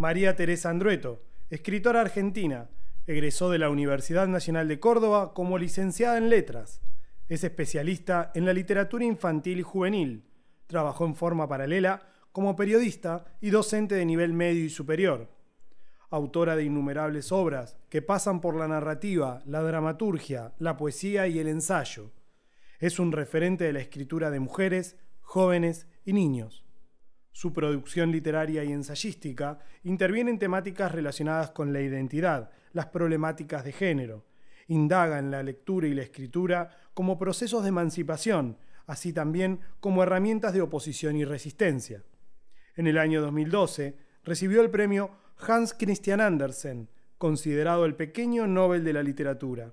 María Teresa Andrueto, escritora argentina, egresó de la Universidad Nacional de Córdoba como licenciada en letras. Es especialista en la literatura infantil y juvenil. Trabajó en forma paralela como periodista y docente de nivel medio y superior. Autora de innumerables obras que pasan por la narrativa, la dramaturgia, la poesía y el ensayo. Es un referente de la escritura de mujeres, jóvenes y niños. Su producción literaria y ensayística interviene en temáticas relacionadas con la identidad, las problemáticas de género. Indaga en la lectura y la escritura como procesos de emancipación, así también como herramientas de oposición y resistencia. En el año 2012 recibió el premio Hans Christian Andersen, considerado el pequeño Nobel de la literatura.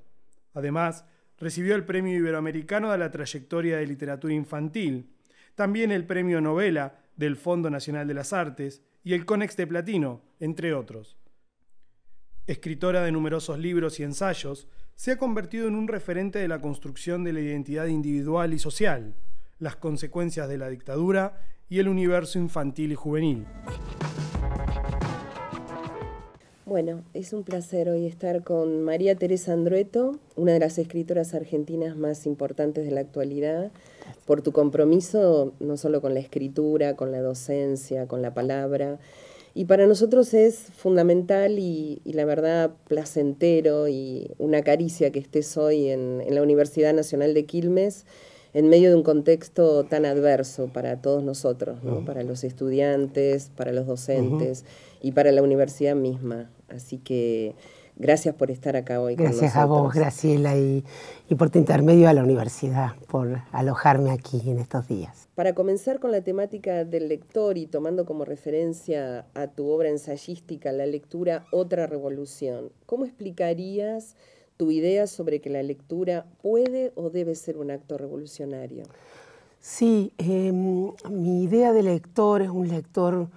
Además, recibió el Premio Iberoamericano de la Trayectoria de Literatura Infantil, también el Premio Novela del Fondo Nacional de las Artes y el Conex de Platino, entre otros. Escritora de numerosos libros y ensayos, se ha convertido en un referente de la construcción de la identidad individual y social, las consecuencias de la dictadura y el universo infantil y juvenil. Bueno, es un placer hoy estar con María Teresa Andrueto, una de las escritoras argentinas más importantes de la actualidad, por tu compromiso no solo con la escritura, con la docencia, con la palabra. Y para nosotros es fundamental y, la verdad placentero y una caricia que estés hoy en, la Universidad Nacional de Quilmes en medio de un contexto tan adverso para todos nosotros, para los estudiantes, para los docentes y para la universidad misma. Así que gracias por estar acá hoy. Gracias a vos, Graciela, y, por tu intermedio a la universidad, por alojarme aquí en estos días. Para comenzar con la temática del lector y tomando como referencia a tu obra ensayística, la lectura Otra Revolución, ¿cómo explicarías tu idea sobre que la lectura puede o debe ser un acto revolucionario? Sí, em, mi idea de lector es un lector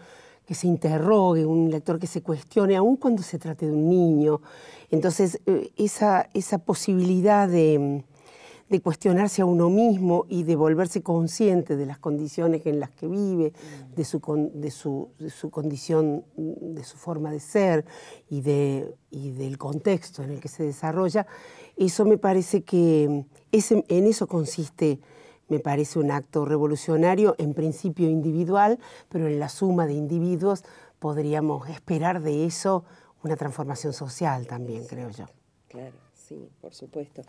que se interrogue, un lector que se cuestione, aun cuando se trate de un niño. Entonces, eh, esa, esa posibilidad de, cuestionarse a uno mismo y de volverse consciente de las condiciones en las que vive, de su, de su, condición, mm, de su forma de ser y, de, del contexto en el que se desarrolla, eso me parece que mm, ese, en eso consiste me parece un acto revolucionario, en principio individual, pero en la suma de individuos podríamos esperar de eso una transformación social también, creo yo. Claro, sí, por supuesto.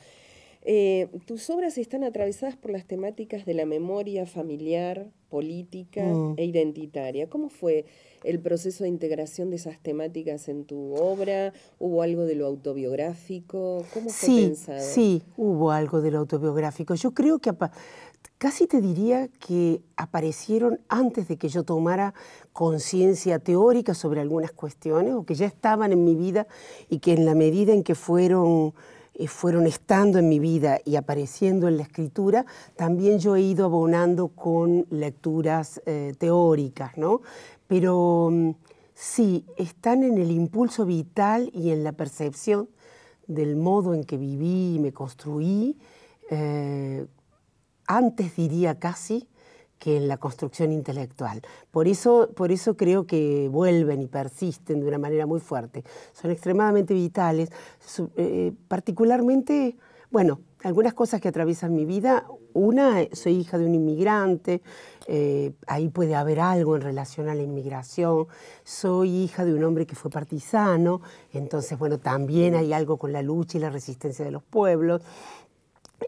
Eh, tus obras están atravesadas por las temáticas de la memoria familiar, política mm. e identitaria. ¿Cómo fue el proceso de integración de esas temáticas en tu obra? ¿Hubo algo de lo autobiográfico? ¿Cómo sí, Sí, hubo algo de lo autobiográfico. Yo creo que Casi te diría que aparecieron antes de que yo tomara conciencia teórica sobre algunas cuestiones o que ya estaban en mi vida y que en la medida en que fueron eh, fueron estando en mi vida y apareciendo en la escritura, también yo he ido abonando con lecturas eh, teóricas, ¿no? Pero mm, sí, están en el impulso vital y en la percepción del modo en que viví y me construí, eh, antes diría casi que en la construcción intelectual. Por eso, por eso creo que vuelven y persisten de una manera muy fuerte. Son extremadamente vitales, eh, particularmente, bueno, algunas cosas que atraviesan mi vida. Una, eh, soy hija de un inmigrante, eh, ahí puede haber algo en relación a la inmigración. Soy hija de un hombre que fue partisano, entonces, bueno, también hay algo con la lucha y la resistencia de los pueblos.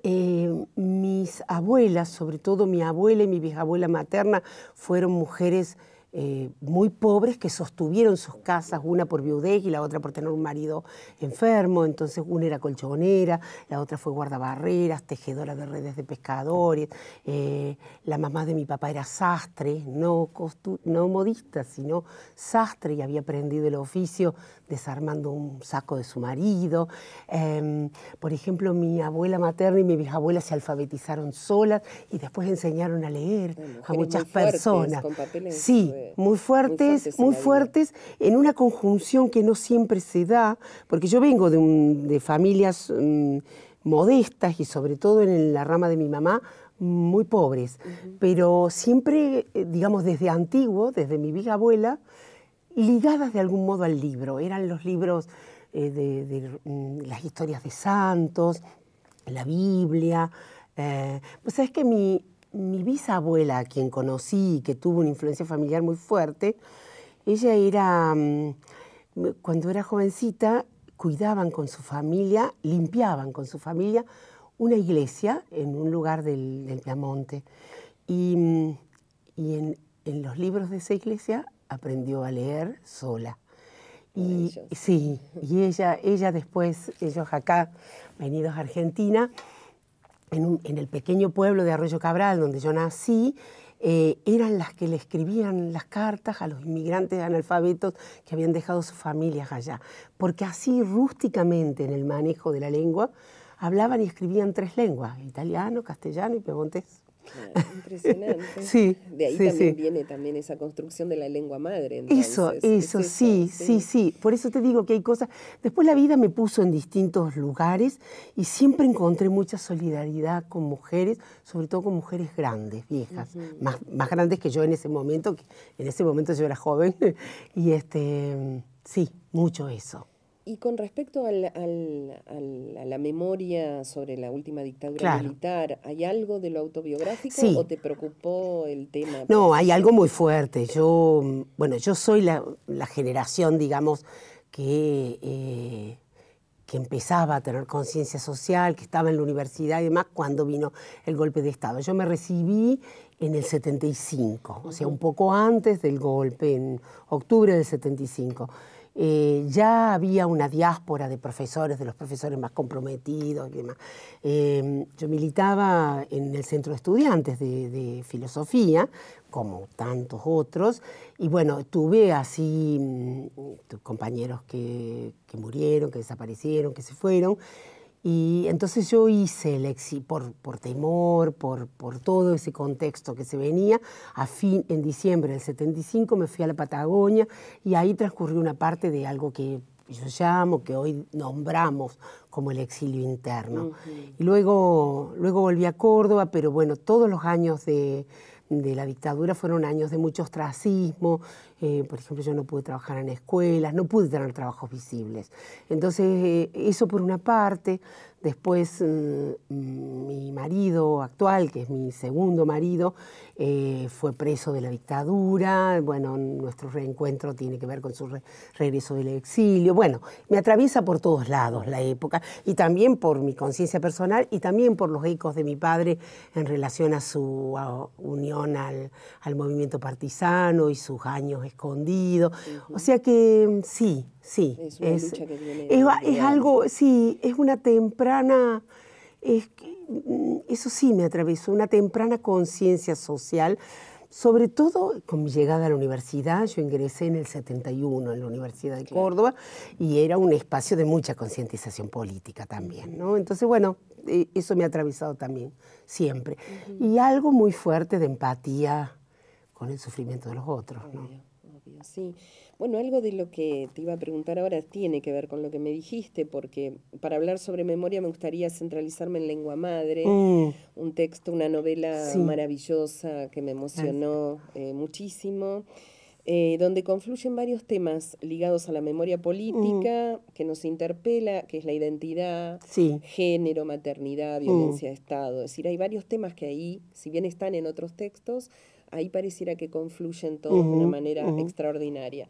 Eh, mis abuelas, sobre todo mi abuela y mi bisabuela materna, fueron mujeres eh, muy pobres que sostuvieron sus casas, una por viudez y la otra por tener un marido enfermo, entonces una era colchonera, la otra fue guardabarreras, tejedora de redes de pescadores, eh, la mamá de mi papá era sastre, no, no modista, sino sastre y había aprendido el oficio desarmando un saco de su marido. Em, por ejemplo, mi abuela materna y mi bisabuela se alfabetizaron solas y después enseñaron a leer a muchas personas. sí, eh, muy fuertes, muy fuertes, en una conjunción que no siempre se da, porque yo vengo de, familias mm, modestas y sobre todo en la rama de mi mamá muy pobres, pero siempre, eh, digamos, desde antiguo, desde mi bisabuela, abuela, ligadas de algún modo al libro. Eran los libros eh, de, mm, las historias de santos, la Biblia. Eh, pues es que mi, bisabuela, a quien conocí y que tuvo una influencia familiar muy fuerte, ella era, mm, cuando era jovencita, cuidaban con su familia, limpiaban con su familia una iglesia en un lugar del, del Piamonte. Y, mm, en, los libros de esa iglesia aprendió a leer sola. Y sí, y ella, ella después, ellos acá, venidos a Argentina, en, el pequeño pueblo de Arroyo Cabral, donde yo nací, eh, eran las que le escribían las cartas a los inmigrantes analfabetos que habían dejado sus familias allá. Porque así, rústicamente, en el manejo de la lengua, hablaban y escribían tres lenguas, italiano, castellano y pegontés. Ah, impresionante. De ahí también viene también esa construcción de la lengua madre. eso, eso, Sí, sí, sí, Por eso te digo que hay cosas. Después la vida me puso en distintos lugares y siempre encontré mucha solidaridad con mujeres, sobre todo con mujeres grandes, viejas, más, más grandes que yo en ese momento, que en ese momento yo era joven. y este, sí, mucho eso. Y con respecto al, al, a la memoria sobre la última dictadura militar, ¿hay algo de lo autobiográfico o te preocupó el tema? No, hay algo muy fuerte. Yo, bueno, yo soy la, generación, digamos, que, eh, que empezaba a tener conciencia social, que estaba en la universidad y demás cuando vino el golpe de Estado. Yo me recibí en el 75, o sea, un poco antes del golpe, en octubre del 75. Eh, ya había una diáspora de profesores, de los profesores más comprometidos em, yo militaba en el centro de estudiantes de, filosofía, como tantos otros, y bueno, tuve así mm, compañeros que murieron, que desaparecieron, que se fueron, y entonces yo hice el exilio por, por temor, por, por todo ese contexto que se venía. A fin, en diciembre del 75 me fui a la Patagonia y ahí transcurrió una parte de algo que yo llamo, que hoy nombramos como el exilio interno. Y luego, luego volví a Córdoba, pero bueno, todos los años de, de la dictadura fueron años de mucho ostracismo eh, por ejemplo, yo no pude trabajar en escuelas, no pude tener trabajos visibles. Entonces, eh, eso por una parte. Después, mm, mm, mi marido actual, que es mi segundo marido, eh, fue preso de la dictadura. Bueno, nuestro reencuentro tiene que ver con su regreso del exilio. Bueno, me atraviesa por todos lados la época y también por mi conciencia personal y también por los ecos de mi padre en relación a su unión al, al movimiento partisano y sus años escondido. O sea que mm, sí, sí. Es algo, sí, es una temprana. Es, mm, eso sí me atravesó, una temprana conciencia social, sobre todo con mi llegada a la universidad, yo ingresé en el 71 en la Universidad de Córdoba y era un espacio de mucha concientización política también, ¿no? Entonces, bueno, e, eso me ha atravesado también, siempre. Y algo muy fuerte de empatía con el sufrimiento de los otros, ¿no? Bueno, algo de lo que te iba a preguntar ahora tiene que ver con lo que me dijiste, porque para hablar sobre memoria me gustaría centralizarme en lengua madre, mm. un texto, una novela maravillosa que me emocionó eh, muchísimo. Eh, donde confluyen varios temas ligados a la memoria política, mm. que nos interpela, que es la identidad, género, maternidad, mm. violencia de Estado. Es decir, hay varios temas que ahí, si bien están en otros textos, ahí pareciera que confluyen todos de una manera extraordinaria.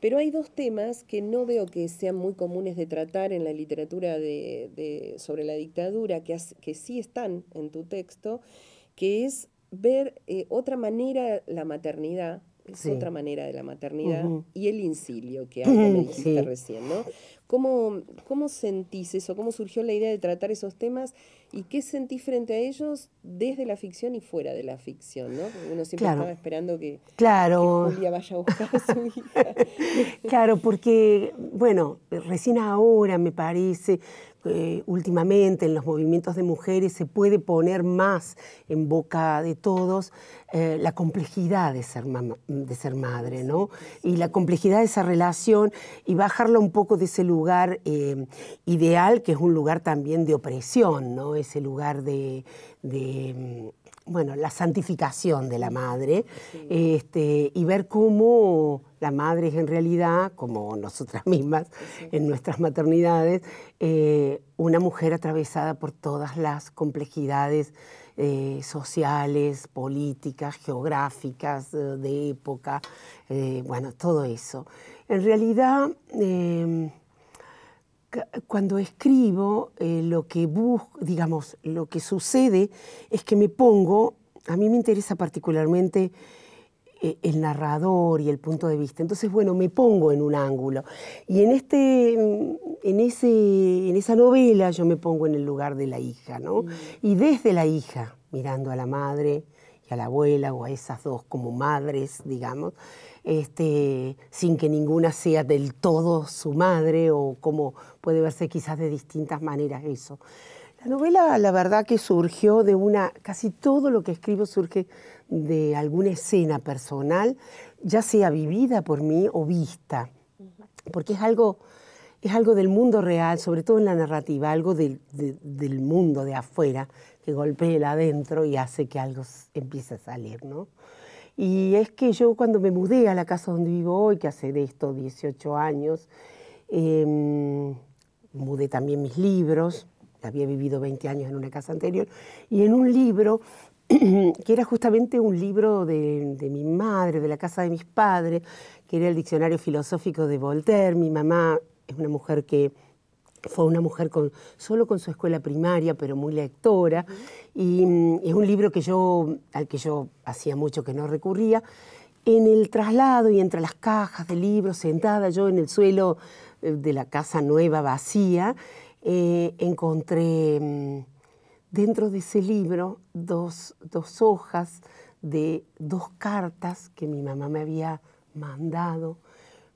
Pero hay dos temas que no veo que sean muy comunes de tratar en la literatura de, sobre la dictadura, que, que sí están en tu texto, que es ver eh, otra manera la maternidad, es otra manera de la maternidad, y el incilio, que algo me dijiste recién, ¿no? ¿Cómo, ¿Cómo sentís eso? ¿Cómo surgió la idea de tratar esos temas? ¿Y qué sentís frente a ellos desde la ficción y fuera de la ficción? uno siempre estaba esperando que, claro. día vaya a buscar a su hija. claro, porque, bueno, recién ahora me parece, eh, últimamente en los movimientos de mujeres se puede poner más en boca de todos eh, la complejidad de ser, de ser madre, ¿no? Y la complejidad de esa relación y bajarla un poco de ese lugar lugar eh, ideal, que es un lugar también de opresión, ¿no? Ese lugar de, mm, bueno, la santificación de la madre, este, y ver cómo la madre es en realidad, como nosotras mismas, en nuestras maternidades, eh, una mujer atravesada por todas las complejidades eh, sociales, políticas, geográficas, de época, bueno, todo eso. En realidad em, cuando escribo, eh, lo que digamos, lo que sucede es que me pongo, a mí me interesa particularmente eh, el narrador y el punto de vista. Entonces, bueno, me pongo en un ángulo. Y en, este, en, ese, en esa novela yo me pongo en el lugar de la hija, ¿no? Mm. Y desde la hija, mirando a la madre, a la abuela o a esas dos como madres, digamos, este, sin que ninguna sea del todo su madre o como puede verse quizás de distintas maneras eso. La novela, la verdad que surgió de una, casi todo lo que escribo surge de alguna escena personal, ya sea vivida por mí o vista, porque es algo, es algo del mundo real, sobre todo en la narrativa, algo del, del mundo de afuera, que golpea el adentro y hace que algo empiece a salir, ¿no? Y es que yo cuando me mudé a la casa donde vivo hoy, que hace de esto 18 años, em, mudé también mis libros, había vivido 20 años en una casa anterior, y en un libro que era justamente un libro de, de, mi madre, de la casa de mis padres, que era el diccionario filosófico de Voltaire. Mi mamá es una mujer que fue una mujer solo con su escuela primaria, pero muy lectora, y mm, es un libro al que yo hacía mucho que no recurría. En el traslado y entre las cajas de libros, sentada yo en el suelo eh, de la casa nueva vacía, eh, encontré mm, dentro de ese libro dos hojas de dos cartas que mi mamá me había mandado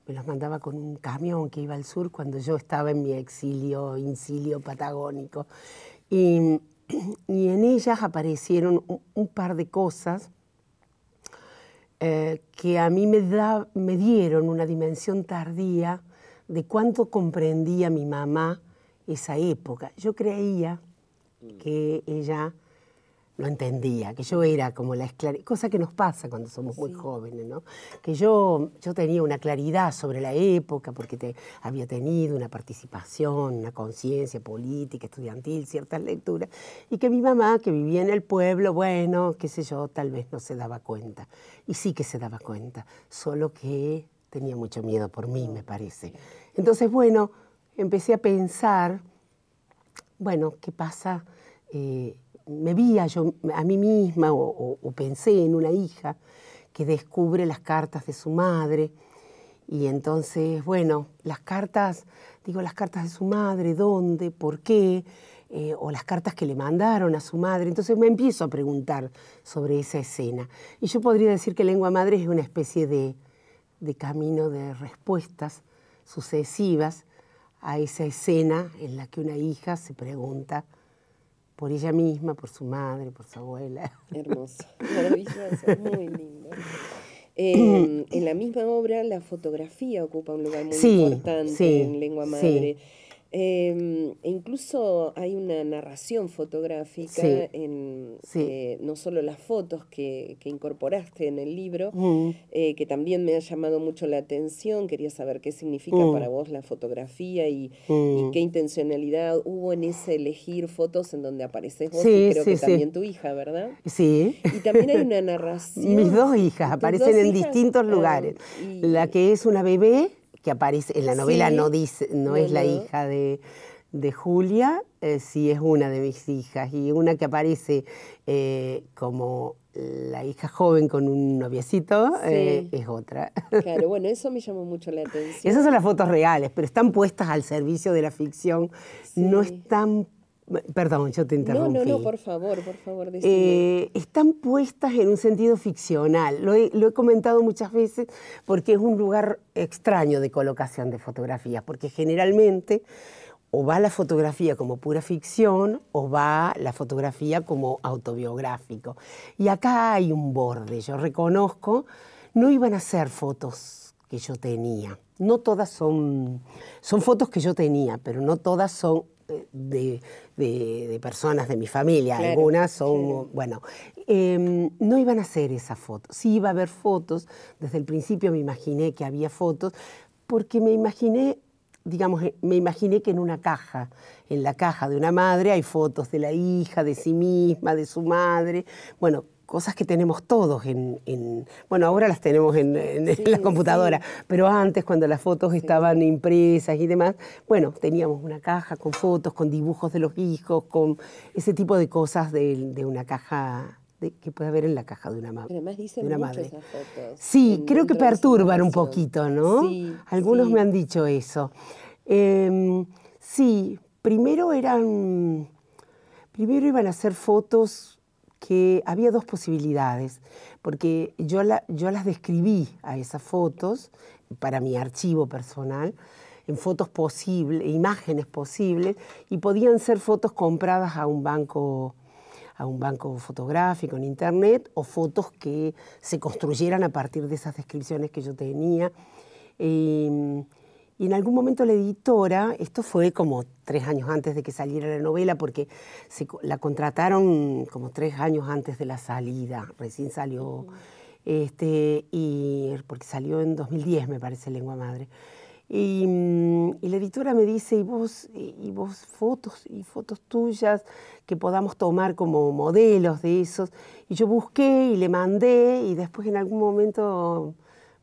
me los mandaba con un camión que iba al sur cuando yo estaba en mi exilio, incilio patagónico. Y, en ellas aparecieron un, par de cosas eh, que a mí me, me dieron una dimensión tardía de cuánto comprendía mi mamá esa época. Yo creía que ella lo entendía, que yo era como la cosa que nos pasa cuando somos muy jóvenes, ¿no? Que yo, yo tenía una claridad sobre la época, porque te, había tenido una participación, una conciencia política, estudiantil, ciertas lecturas, y que mi mamá, que vivía en el pueblo, bueno, qué sé yo, tal vez no se daba cuenta. Y sí que se daba cuenta, solo que tenía mucho miedo por mí, me parece. Entonces, bueno, empecé a pensar, bueno, ¿qué pasa? Eh, me vi a, a mí misma o, pensé en una hija que descubre las cartas de su madre. Y entonces, bueno, las cartas, digo, las cartas de su madre, ¿dónde? ¿Por qué? Eh, o las cartas que le mandaron a su madre. Entonces me empiezo a preguntar sobre esa escena. Y yo podría decir que lengua madre es una especie de camino de respuestas sucesivas a esa escena en la que una hija se pregunta por ella misma, por su madre, por su abuela. Hermoso, maravilloso, muy lindo. Em, en la misma obra, la fotografía ocupa un lugar muy importante en lengua madre. Em, e incluso hay una narración fotográfica en eh, no solo las fotos que, incorporaste en el libro, mm. eh, que también me ha llamado mucho la atención. Quería saber qué significa mm. para vos la fotografía y, mm. qué intencionalidad hubo en ese elegir fotos en donde apareces vos y creo que también tu hija, ¿verdad? Sí. Y también hay una narración. Mis dos hijas aparecen en distintos ah, lugares. la que es una bebé que aparece en la novela, no, dice, no es la hija de, de Julia, eh, sí es una de mis hijas, y una que aparece eh, como la hija joven con un noviecito eh, es otra. Claro, bueno, eso me llamó mucho la atención. Esas son las fotos reales, pero están puestas al servicio de la ficción, no están Perdón, yo te interrumpí. No, no, no, por favor, por favor. Eh, están puestas en un sentido ficcional. Lo he, lo he, comentado muchas veces porque es un lugar extraño de colocación de fotografías, porque generalmente o va la fotografía como pura ficción o va la fotografía como autobiográfico. Y acá hay un borde, yo reconozco, no iban a ser fotos que yo tenía. No todas son, son fotos que yo tenía, pero no todas son de, personas de mi familia, algunas son, bueno, em, no iban a hacer esa fotos. Sí iba a haber fotos, desde el principio me imaginé que había fotos, porque me imaginé digamos, eh, me imaginé que en una caja, en la caja de una madre hay fotos de la hija, de sí misma, de su madre. Bueno, cosas que tenemos todos en, bueno, ahora las tenemos en, la computadora, pero antes cuando las fotos estaban impresas y demás, bueno, teníamos una caja con fotos, con dibujos de los hijos, con ese tipo de cosas de, una caja que puede haber en la caja de una, madre. además dicen madre. sí, creo que perturban un poquito, ¿no? Algunos me han dicho eso. Em, sí, primero eran, primero iban a hacer fotos que había dos posibilidades, porque yo, las describí a esas fotos para mi archivo personal en fotos posibles, imágenes posibles, y podían ser fotos compradas a un banco a un banco fotográfico en internet o fotos que se construyeran a partir de esas descripciones que yo tenía. Em, y en algún momento la editora, esto fue como tres años antes de que saliera la novela, porque se, la contrataron como tres años antes de la salida, recién salió, este, y, porque salió en 2010, me parece, Lengua Madre. Y, la editora me dice, y vos, y vos fotos, y fotos tuyas que podamos tomar como modelos de esos. Y yo busqué y le mandé, y después en algún momento,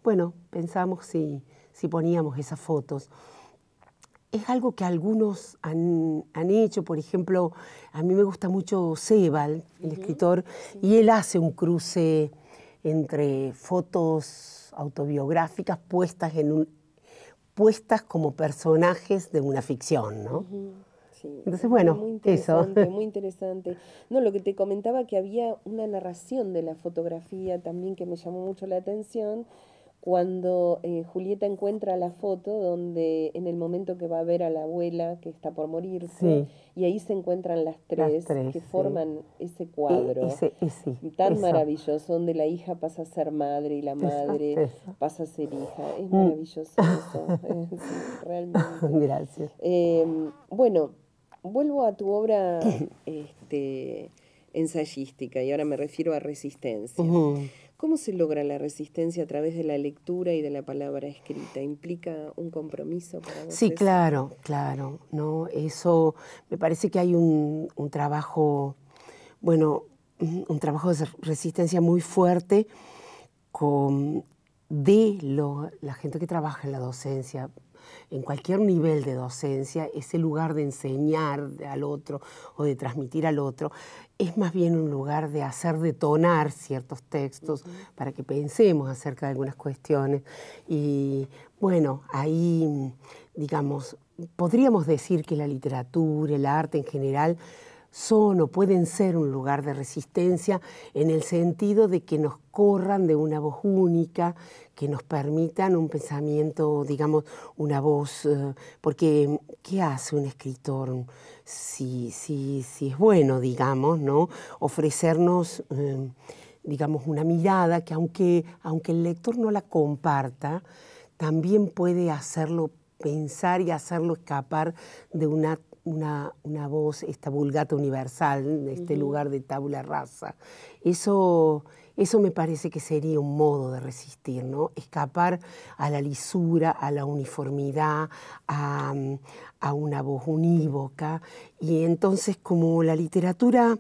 bueno, pensamos si si poníamos esas fotos. Es algo que algunos han, hecho, por ejemplo, a mí me gusta mucho Sebal, el escritor, y él hace un cruce entre fotos autobiográficas puestas, en un, puestas como personajes de una ficción, ¿no? Sí, Entonces, bueno, muy interesante, eso. Muy interesante. No, lo que te comentaba que había una narración de la fotografía también que me llamó mucho la atención, cuando eh, Julieta encuentra la foto donde en el momento que va a ver a la abuela que está por morirse y ahí se encuentran las tres, que forman ese cuadro tan maravilloso donde la hija pasa a ser madre y la madre pasa a ser hija es mm. maravilloso eso eh, realmente gracias em, bueno vuelvo a tu obra este, ensayística y ahora me refiero a resistencia ¿Cómo se logra la resistencia a través de la lectura y de la palabra escrita? ¿Implica un compromiso para Sí, claro, claro. ¿no? Eso me parece que hay un, trabajo, bueno, un trabajo de resistencia muy fuerte con, de la gente que trabaja en la docencia, en cualquier nivel de docencia, ese lugar de enseñar al otro o de transmitir al otro, es más bien un lugar de hacer detonar ciertos textos para que pensemos acerca de algunas cuestiones. Y bueno, ahí, digamos, podríamos decir que la literatura, el arte en general, son o pueden ser un lugar de resistencia en el sentido de que nos corran de una voz única, que nos permitan un pensamiento, digamos, una voz, eh, porque ¿qué hace un escritor si, si, si es bueno, digamos, ¿no? ofrecernos, em, digamos, una mirada que aunque, aunque el lector no la comparta, también puede hacerlo pensar y hacerlo escapar de una una, una voz, esta vulgata universal, este lugar de tabula rasa. Eso, eso me parece que sería un modo de resistir, ¿no? Escapar a la lisura, a la uniformidad, a, a una voz unívoca. Y entonces como la literatura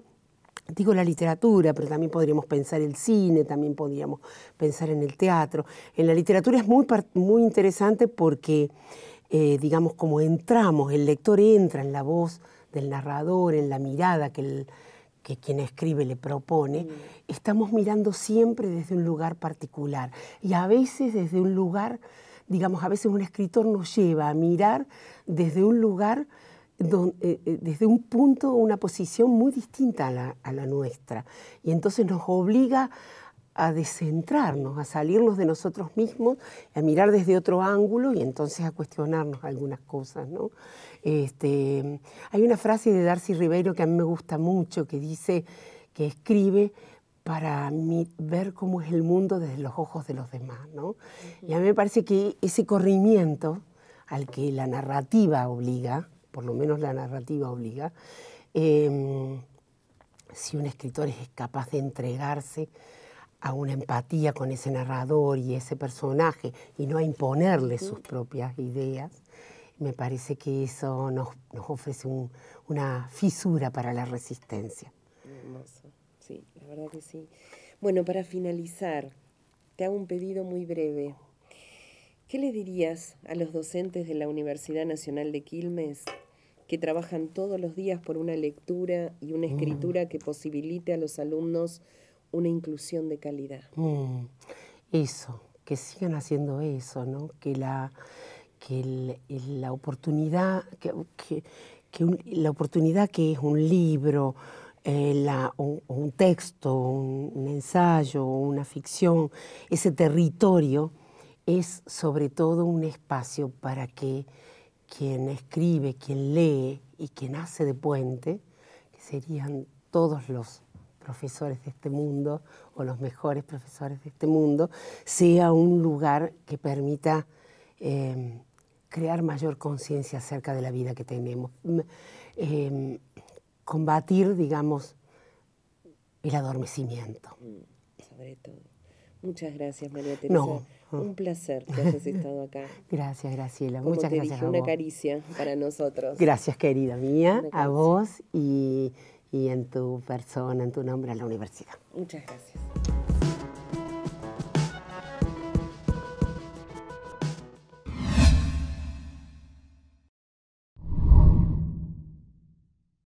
digo la literatura, pero también podríamos pensar el cine, también podríamos pensar en el teatro. En la literatura es muy, muy interesante porque eh, digamos, como entramos, el lector entra en la voz del narrador, en la mirada que, que quien escribe le propone, estamos mirando siempre desde un lugar particular y a veces desde un lugar, digamos, a veces un escritor nos lleva a mirar desde un lugar, eh, eh, desde un punto, una posición muy distinta a la, a la nuestra y entonces nos obliga a descentrarnos, a salirnos de nosotros mismos, a mirar desde otro ángulo y entonces a cuestionarnos algunas cosas. Este, hay una frase de Darcy Ribeiro que a mí me gusta mucho, que dice que escribe para ver cómo es el mundo desde los ojos de los demás. Y a mí me parece que ese corrimiento al que la narrativa obliga, por lo menos la narrativa obliga, em, si un escritor es capaz de entregarse a una empatía con ese narrador y ese personaje y no a imponerle sus propias ideas, me parece que eso nos, ofrece una fisura para la resistencia. Hermoso, sí, la verdad que sí. Bueno, para finalizar, te hago un pedido muy breve. ¿Qué le dirías a los docentes de la Universidad Nacional de Quilmes que trabajan todos los días por una lectura y una mm. escritura que posibilite a los alumnos una inclusión de calidad. Mm, eso, que sigan haciendo eso, ¿no? Que la, que la oportunidad, que, la oportunidad que es un libro, eh, un texto, un, un, ensayo, una ficción, ese territorio es sobre todo un espacio para que quien escribe, quien lee y quien hace de puente, que serían todos los profesores de este mundo o los mejores profesores de este mundo sea un lugar que permita em, crear mayor conciencia acerca de la vida que tenemos, mm, em, combatir, digamos, el adormecimiento. Mm, sobre todo. Muchas gracias, María Teresa. Un placer que hayas estado acá. Gracias, Graciela. Como Muchas te gracias. Dije, una caricia para nosotros. Gracias, querida mía, a vos y, y en tu persona, en tu nombre en la universidad. Muchas gracias.